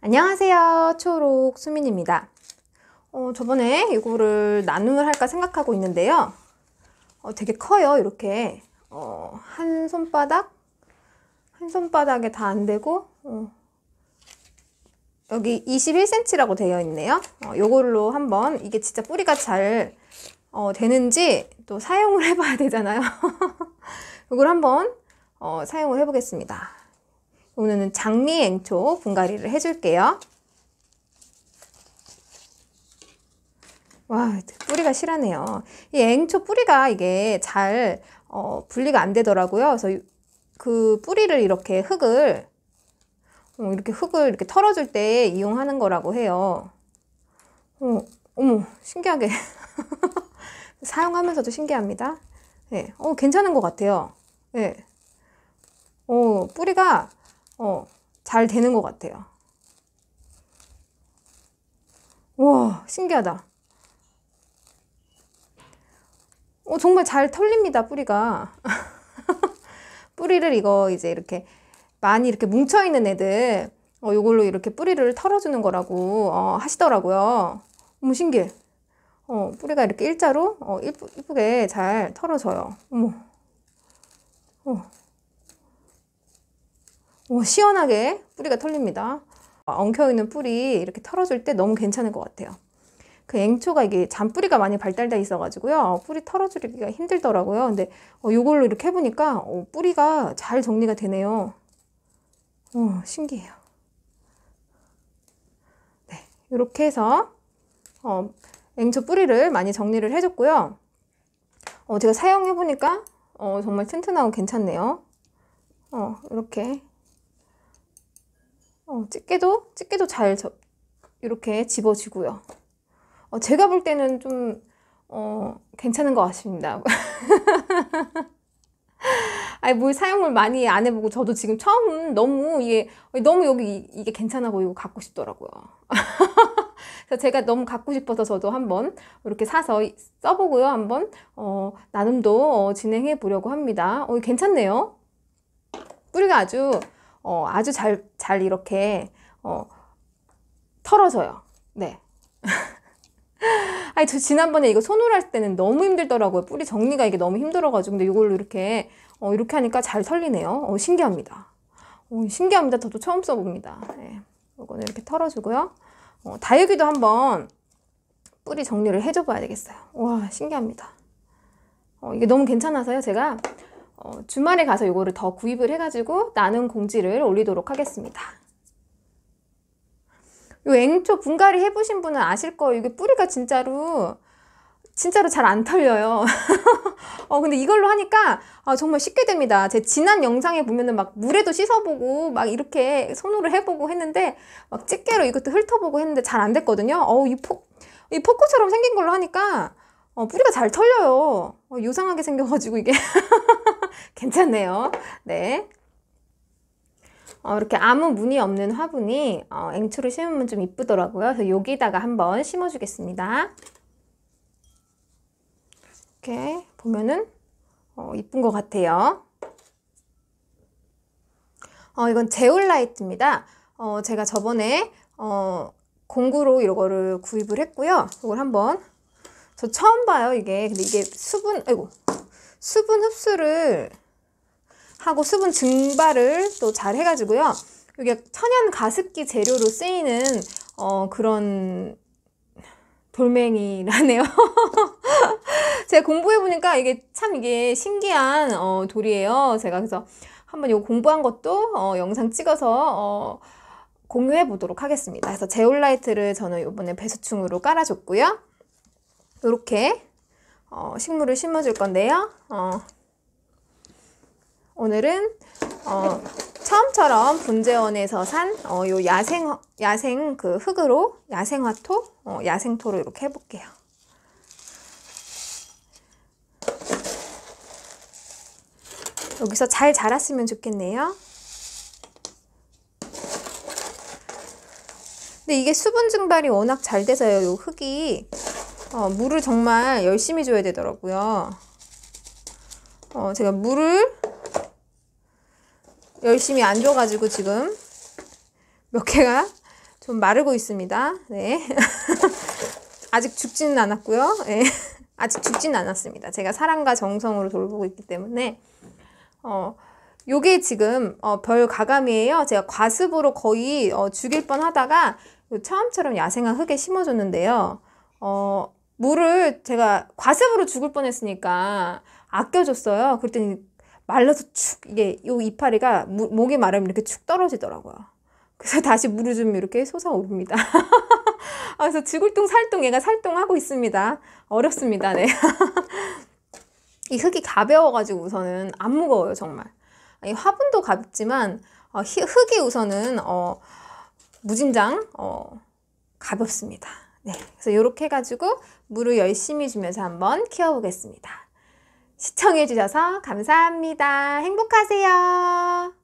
안녕하세요. 초록 수민입니다. 어, 저번에 이거를 나눔을 할까 생각하고 있는데요. 어, 되게 커요. 이렇게 어, 한 손바닥 한 손바닥에 다 안 되고 어, 여기 21cm라고 되어 있네요. 어, 이걸로 한번 이게 진짜 뿌리가 잘 어, 되는지 또 사용을 해봐야 되잖아요. 이걸 한번 어, 사용을 해보겠습니다. 오늘은 장미앵초 분갈이를 해줄게요. 와 뿌리가 실하네요. 이 앵초 뿌리가 이게 잘 어, 분리가 안 되더라고요. 그래서 그 뿌리를 이렇게 흙을 어, 이렇게 흙을 이렇게 털어줄 때 이용하는 거라고 해요. 어, 어머 신기하게 사용하면서도 신기합니다. 네, 어, 괜찮은 것 같아요. 네. 어, 뿌리가 어, 잘 되는 것 같아요. 와, 신기하다. 어, 정말 잘 털립니다, 뿌리가. 뿌리를 이거 이제 이렇게 많이 이렇게 뭉쳐있는 애들, 어, 요걸로 이렇게 뿌리를 털어주는 거라고, 어, 하시더라고요. 너무 신기해. 어, 뿌리가 이렇게 일자로, 어, 이쁘, 이쁘게 잘 털어져요. 어머. 어. 오, 어, 시원하게 뿌리가 털립니다. 아, 엉켜있는 뿌리 이렇게 털어줄 때 너무 괜찮을 것 같아요. 그 앵초가 이게 잔뿌리가 많이 발달돼 있어가지고요. 뿌리 털어주기가 힘들더라고요. 근데 이걸로 어, 이렇게 해보니까 어, 뿌리가 잘 정리가 되네요. 오, 신기해요. 네, 이렇게 해서 어, 앵초 뿌리를 많이 정리를 해줬고요. 어, 제가 사용해보니까 어, 정말 튼튼하고 괜찮네요. 어, 이렇게 어, 집게도 집게도 잘 저, 이렇게 집어지고요. 어, 제가 볼 때는 좀 어, 괜찮은 것 같습니다. 아니 물 사용을 많이 안 해보고 저도 지금 처음 너무 이게 너무 여기 이게 괜찮아 보이고 갖고 싶더라고요. 그래서 제가 너무 갖고 싶어서 저도 한번 이렇게 사서 써보고요. 한번 어, 나눔도 어, 진행해 보려고 합니다. 어, 괜찮네요. 뿌리가 아주 어, 아주 잘, 잘 이렇게, 어, 털어져요 네. 아니, 저 지난번에 이거 손으로할 때는 너무 힘들더라고요. 뿌리 정리가 이게 너무 힘들어가지고. 근데 이걸로 이렇게, 어, 이렇게 하니까 잘 털리네요. 어, 신기합니다. 어, 신기합니다. 저도 처음 써봅니다. 네. 이거는 이렇게 털어주고요. 어, 다육이도 한번 뿌리 정리를 해줘봐야 되겠어요. 와, 신기합니다. 어, 이게 너무 괜찮아서요. 제가 어, 주말에 가서 이거를 더 구입을 해가지고 나눔 공지를 올리도록 하겠습니다. 이 앵초 분갈이 해보신 분은 아실 거예요. 이게 뿌리가 진짜로 진짜로 잘 안 털려요. 어, 근데 이걸로 하니까 아, 정말 쉽게 됩니다. 제 지난 영상에 보면은 막 물에도 씻어보고 막 이렇게 손으로 해보고 했는데 막 집게로 이것도 훑어보고 했는데 잘 안 됐거든요. 어 이, 포, 이 포크처럼 생긴 걸로 하니까 어, 뿌리가 잘 털려요. 어, 요상하게 생겨가지고 이게. 괜찮네요. 네. 어, 이렇게 아무 무늬 없는 화분이 어, 앵초를 심으면 좀 이쁘더라고요. 그래서 여기다가 한번 심어주겠습니다. 이렇게 보면은 어, 이쁜 것 같아요. 어, 이건 제올라이트입니다. 어, 제가 저번에 어, 공구로 이거를 구입을 했고요. 이걸 한번 저 처음 봐요 이게 근데 이게 수분 아이고 수분 흡수를 하고 수분 증발을 또 잘 해가지고요. 이게 천연 가습기 재료로 쓰이는 어, 그런 돌멩이라네요. 제가 공부해보니까 이게 참 이게 신기한 어, 돌이에요. 제가 그래서 한번 이거 공부한 것도 어, 영상 찍어서 어, 공유해 보도록 하겠습니다. 그래서 제올라이트를 저는 이번에 배수충으로 깔아줬고요. 이렇게 어, 식물을 심어줄 건데요. 어, 오늘은 어, 처음처럼 분재원에서 산 어, 야생 야생 그 흙으로 야생 화토, 어, 야생 토로 이렇게 해볼게요. 여기서 잘 자랐으면 좋겠네요. 근데 이게 수분 증발이 워낙 잘 돼서요. 요 흙이 어, 물을 정말 열심히 줘야 되더라고요. 어, 제가 물을 열심히 안 줘가지고 지금 몇 개가 좀 마르고 있습니다. 네. 아직 죽지는 않았고요. 네. 아직 죽지는 않았습니다. 제가 사랑과 정성으로 돌보고 있기 때문에 어, 요게 지금 어, 별 가감이에요. 제가 과습으로 거의 어, 죽일 뻔하다가 처음처럼 야생한 흙에 심어줬는데요. 어, 물을 제가 과습으로 죽을 뻔했으니까 아껴줬어요. 그랬더니 말라서 축 이게 요 이파리가 무, 목이 마르면 이렇게 축 떨어지더라고요. 그래서 다시 물을 주 이렇게 솟아오릅니다. 아, 그래서 지굴뚱 살뚱 얘가 살뚱하고 있습니다. 어렵습니다. 네. 이 흙이 가벼워가지고 우선은 안 무거워요 정말. 이 화분도 가볍지만 어, 흙이 우선은 어, 무진장 어, 가볍습니다. 네, 그래서 이렇게 해가지고 물을 열심히 주면서 한번 키워보겠습니다. 시청해주셔서 감사합니다. 행복하세요.